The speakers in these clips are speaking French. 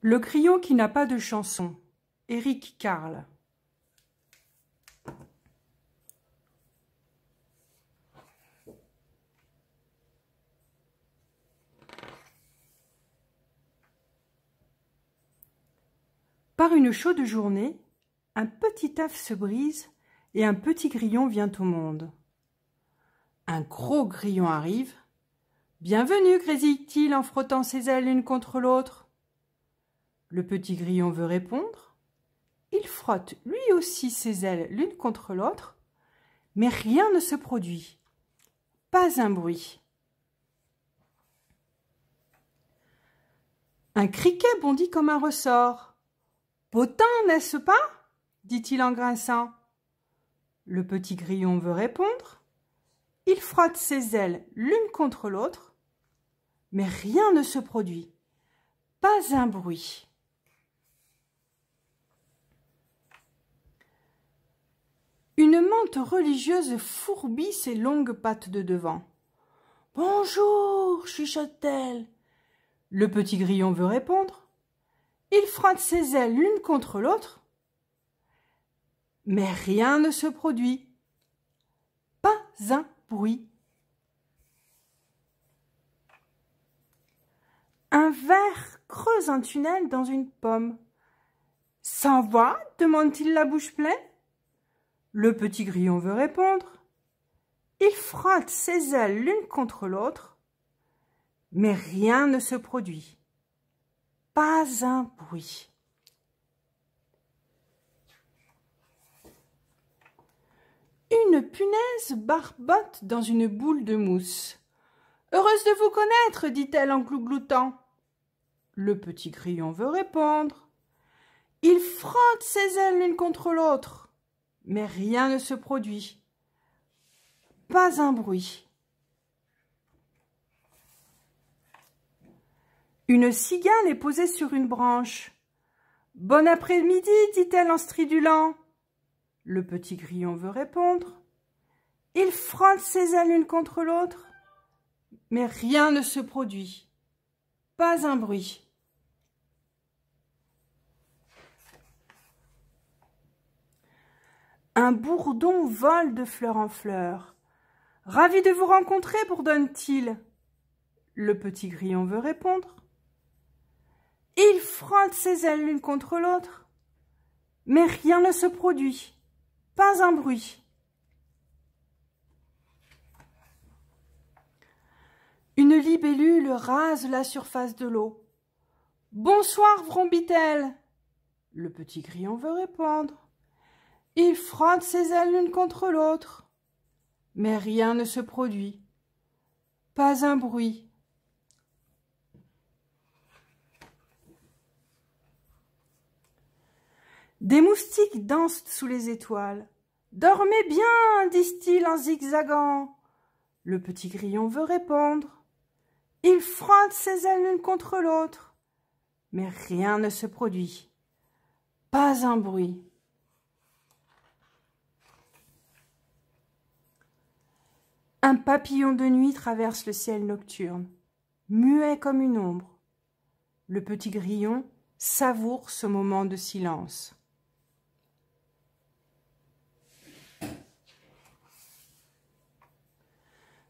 Le crayon qui n'a pas de chanson. Eric Carle. Par une chaude journée, un petit taf se brise et un petit grillon vient au monde. Un gros grillon arrive. Bienvenue, grésille-t-il en frottant ses ailes l'une contre l'autre. Le petit grillon veut répondre. Il frotte lui aussi ses ailes l'une contre l'autre, mais rien ne se produit. Pas un bruit. Un criquet bondit comme un ressort. Potin, n'est-ce pas dit-il en grinçant. Le petit grillon veut répondre. Il frotte ses ailes l'une contre l'autre, mais rien ne se produit. Pas un bruit. Une mante religieuse fourbit ses longues pattes de devant. Bonjour, chuchote-t-elle. Le petit grillon veut répondre. Il frotte ses ailes l'une contre l'autre. Mais rien ne se produit. Pas un bruit. Un ver creuse un tunnel dans une pomme. S'en va demande-t-il la bouche pleine. Le petit grillon veut répondre. Il frotte ses ailes l'une contre l'autre, mais rien ne se produit. Pas un bruit. Une punaise barbote dans une boule de mousse. Heureuse de vous connaître, dit-elle en glougloutant. Le petit grillon veut répondre. Il frotte ses ailes l'une contre l'autre mais rien ne se produit. Pas un bruit. Une cigale est posée sur une branche. Bon après-midi, dit-elle en stridulant. Le petit grillon veut répondre. Il frotte ses ailes l'une contre l'autre, mais rien ne se produit. Pas un bruit. un bourdon vole de fleur en fleur. Ravi de vous rencontrer, bourdonne-t-il. Le petit grillon veut répondre. Il frotte ses ailes l'une contre l'autre. Mais rien ne se produit, pas un bruit. Une libellule rase la surface de l'eau. Bonsoir, vrombit-elle Le petit grillon veut répondre. Il frotte ses ailes l'une contre l'autre. Mais rien ne se produit. Pas un bruit. Des moustiques dansent sous les étoiles. Dormez bien, disent-ils en zigzagant. Le petit grillon veut répondre. Il frotte ses ailes l'une contre l'autre. Mais rien ne se produit. Pas un bruit. Un papillon de nuit traverse le ciel nocturne, muet comme une ombre. Le petit grillon savoure ce moment de silence.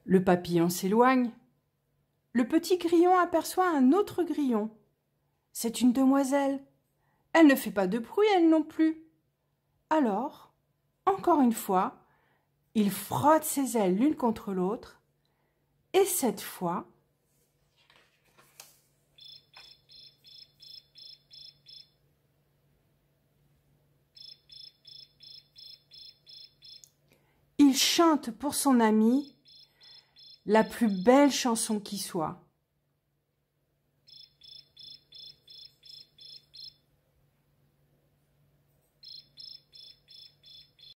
Le papillon s'éloigne. Le petit grillon aperçoit un autre grillon. C'est une demoiselle. Elle ne fait pas de bruit, elle non plus. Alors, encore une fois, il frotte ses ailes l'une contre l'autre. Et cette fois, il chante pour son ami la plus belle chanson qui soit.